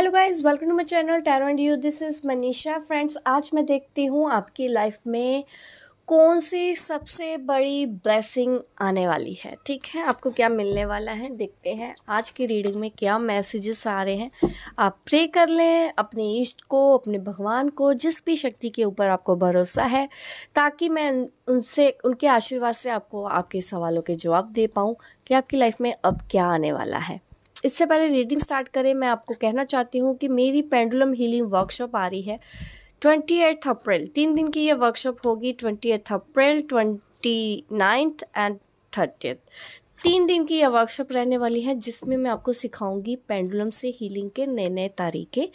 hello guys welcome to my channel tarot and you this is Manisha friends आज मैं देखती हूँ आपकी लाइफ में कौन सी सबसे बड़ी ब्लेसिंग आने वाली है ठीक है आपको क्या मिलने वाला है देखते हैं आज की रीडिंग में क्या मैसेजेस आ रहे हैं आप प्रे कर लें अपने इष्ट को अपने भगवान को जिस भी शक्ति के ऊपर आपको भरोसा है ताकि मैं उनसे उनके आशीर्वाद से आपको आपके सवालों के जवाब दे पाऊँ कि आपकी लाइफ में अब क्या आने वाला है इससे पहले रीडिंग स्टार्ट करें मैं आपको कहना चाहती हूँ कि मेरी पेंडुलम हीलिंग वर्कशॉप आ रही है ट्वेंटी एट्थ अप्रैल तीन दिन की ये वर्कशॉप होगी twenty eighth April twenty ninth and thirtieth तीन दिन की यह वर्कशॉप रहने वाली है जिसमें मैं आपको सिखाऊंगी पेंडुलम से हीलिंग के नए नए तरीके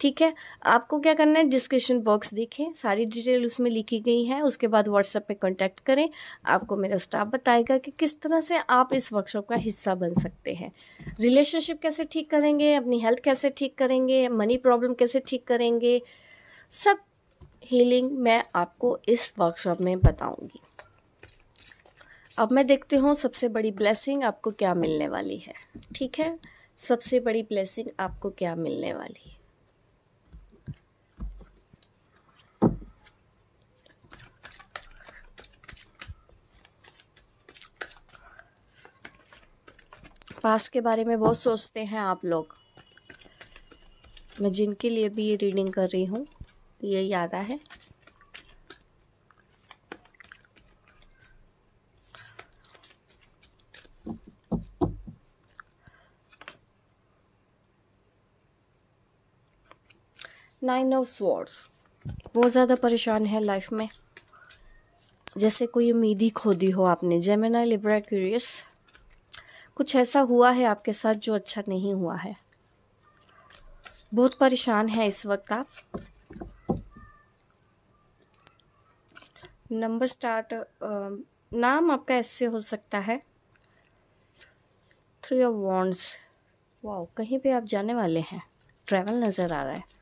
ठीक है आपको क्या करना है डिस्क्रिप्शन बॉक्स देखें सारी डिटेल उसमें लिखी गई है उसके बाद व्हाट्सएप पे कांटेक्ट करें आपको मेरा स्टाफ बताएगा कि किस तरह से आप इस वर्कशॉप का हिस्सा बन सकते हैं रिलेशनशिप कैसे ठीक करेंगे अपनी हेल्थ कैसे ठीक करेंगे मनी प्रॉब्लम कैसे ठीक करेंगे सब हीलिंग मैं आपको इस वर्कशॉप में बताऊँगी अब मैं देखती हूँ सबसे बड़ी ब्लेसिंग आपको क्या मिलने वाली है ठीक है सबसे बड़ी ब्लेसिंग आपको क्या मिलने वाली है पास्ट के बारे में बहुत सोचते हैं आप लोग मैं जिनके लिए भी ये रीडिंग कर रही हूँ ये यारा है नाइन ऑफ स्वॉर्ड्स बहुत ज़्यादा परेशान है लाइफ में जैसे कोई उम्मीद ही खो दी हो आपने जेमिना लिब्रा क्यूरियस कुछ ऐसा हुआ है आपके साथ जो अच्छा नहीं हुआ है बहुत परेशान है इस वक्त आप नंबर स्टार्ट नाम आपका ऐसे हो सकता है थ्री ऑफ वॉन्ड्स वाओ कहीं पे आप जाने वाले हैं ट्रैवल नज़र आ रहा है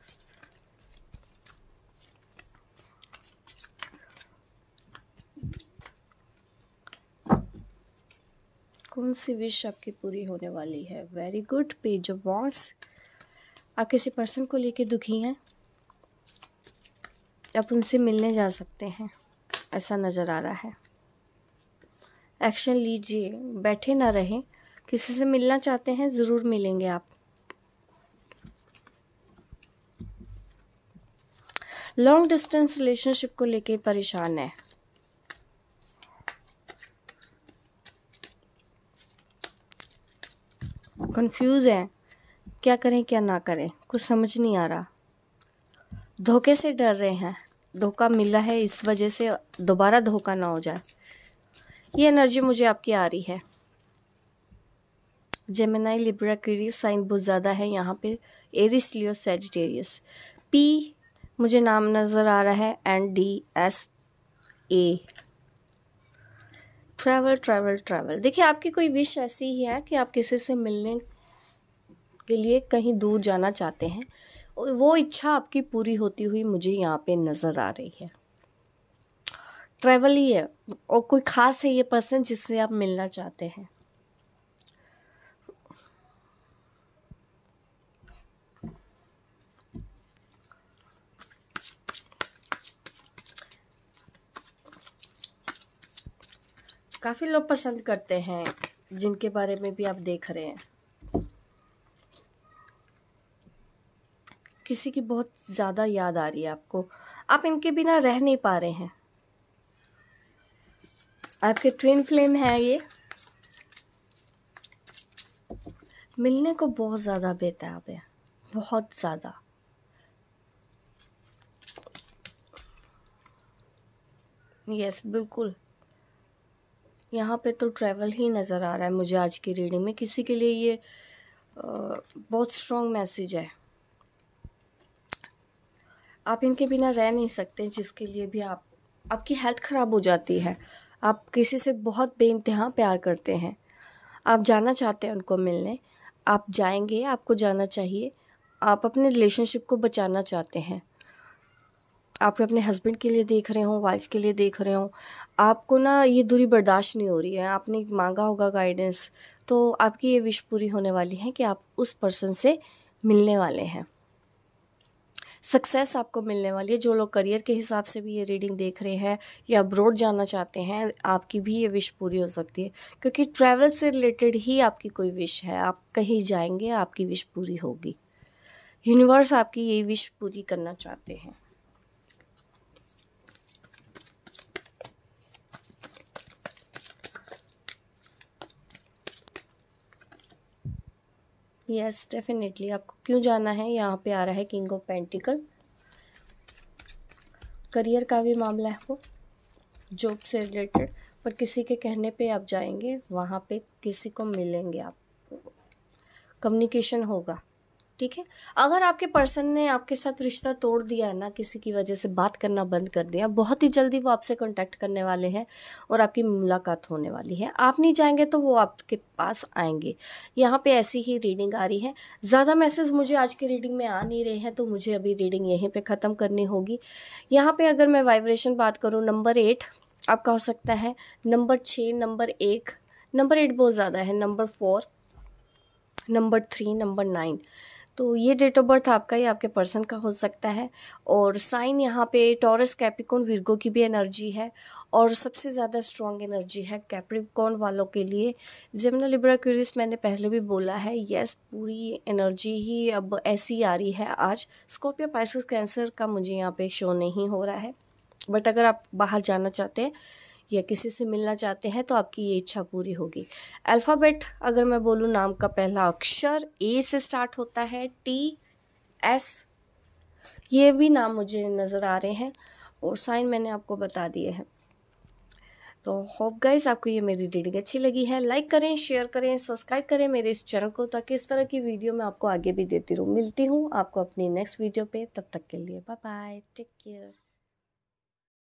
कौन सी विश आपकी पूरी होने वाली है very good page of wants आप किसी पर्सन को लेके दुखी हैं आप उनसे मिलने जा सकते हैं ऐसा नज़र आ रहा है एक्शन लीजिए बैठे ना रहें किसी से मिलना चाहते हैं ज़रूर मिलेंगे आप लॉन्ग डिस्टेंस रिलेशनशिप को लेके परेशान है कंफ्यूज हैं क्या करें क्या ना करें कुछ समझ नहीं आ रहा धोखे से डर रहे हैं धोखा मिला है इस वजह से दोबारा धोखा ना हो जाए ये एनर्जी मुझे आपकी आ रही है जेमिनाई लिब्रा क्रीरिस साइन बहुत ज़्यादा है यहाँ पे एरिस लियो सेजिटेरियस पी मुझे नाम नज़र आ रहा है and D S A travel travel travel देखिए आपकी कोई विश ऐसी ही है कि आप किसी से मिलने के लिए कहीं दूर जाना चाहते हैं वो इच्छा आपकी पूरी होती हुई मुझे यहाँ पे नज़र आ रही है ट्रैवल ही है और कोई ख़ास है ये पर्सन जिससे आप मिलना चाहते हैं काफ़ी लोग पसंद करते हैं जिनके बारे में भी आप देख रहे हैं किसी की बहुत ज़्यादा याद आ रही है आपको आप इनके बिना रह नहीं पा रहे हैं आपके ट्विन फ्लेम है ये मिलने को बहुत ज़्यादा बेताब है बहुत ज़्यादा यस बिल्कुल यहाँ पे तो ट्रैवल ही नज़र आ रहा है मुझे आज की रीडिंग में किसी के लिए ये बहुत स्ट्रॉन्ग मैसेज है आप इनके बिना रह नहीं सकते जिसके लिए भी आप आपकी हेल्थ ख़राब हो जाती है आप किसी से बहुत बेानतहा प्यार करते हैं आप जाना चाहते हैं उनको मिलने आप जाएंगे आपको जाना चाहिए आप अपने रिलेशनशिप को बचाना चाहते हैं आपके अपने हस्बैंड के लिए देख रहे हो वाइफ के लिए देख रहे हो आपको ना ये दूरी बर्दाश्त नहीं हो रही है आपने मांगा होगा गाइडेंस तो आपकी ये विश पूरी होने वाली है कि आप उस पर्सन से मिलने वाले हैं सक्सेस आपको मिलने वाली है जो लोग करियर के हिसाब से भी ये रीडिंग देख रहे हैं या अब्रोड जाना चाहते हैं आपकी भी ये विश पूरी हो सकती है क्योंकि ट्रैवल से रिलेटेड ही आपकी कोई विश है आप कहीं जाएंगे आपकी विश पूरी होगी यूनिवर्स आपकी ये विश पूरी करना चाहते हैं यस डेफिनेटली आपको क्यों जाना है यहाँ पे आ रहा है किंग ऑफ पेंटिकल करियर का भी मामला है वो जॉब से रिलेटेड पर किसी के कहने पे आप जाएंगे वहाँ पे किसी को मिलेंगे आप कम्युनिकेशन होगा ठीक है अगर आपके पर्सन ने आपके साथ रिश्ता तोड़ दिया है ना किसी की वजह से बात करना बंद कर दिया बहुत ही जल्दी वो आपसे कांटेक्ट करने वाले हैं और आपकी मुलाकात होने वाली है आप नहीं जाएंगे तो वो आपके पास आएंगे यहाँ पे ऐसी ही रीडिंग आ रही है ज़्यादा मैसेज मुझे आज की रीडिंग में आ नहीं रहे हैं तो मुझे अभी रीडिंग यहीं पर ख़त्म करनी होगी यहाँ पर अगर मैं वाइब्रेशन बात करूँ नंबर एट आपका हो सकता है नंबर छः नंबर एक नंबर एट बहुत ज़्यादा है number four number three number nine तो ये डेट ऑफ बर्थ आपका या आपके पर्सन का हो सकता है और साइन यहाँ पे टॉरस कैपिकॉन वीरगो की भी एनर्जी है और सबसे ज़्यादा स्ट्रॉन्ग एनर्जी है कैप्रिकॉन वालों के लिए जिमना लिब्रा क्यूरिस मैंने पहले भी बोला है यस पूरी एनर्जी ही अब ऐसी आ रही है आज स्कॉर्पियो पाइसिस कैंसर का मुझे यहाँ पे शो नहीं हो रहा है बट अगर आप बाहर जाना चाहते हैं या किसी से मिलना चाहते हैं तो आपकी ये इच्छा पूरी होगी अल्फ़ाबेट अगर मैं बोलूँ नाम का पहला अक्षर ए से स्टार्ट होता है टी एस ये भी नाम मुझे नज़र आ रहे हैं और साइन मैंने आपको बता दिए हैं तो होप गाइस आपको ये मेरी रीडिंग अच्छी लगी है लाइक करें शेयर करें सब्सक्राइब करें मेरे इस चैनल को ताकि इस तरह की वीडियो मैं आपको आगे भी देती रहूँ मिलती हूँ आपको अपनी नेक्स्ट वीडियो पे तब तक के लिए बाय बाय टेक केयर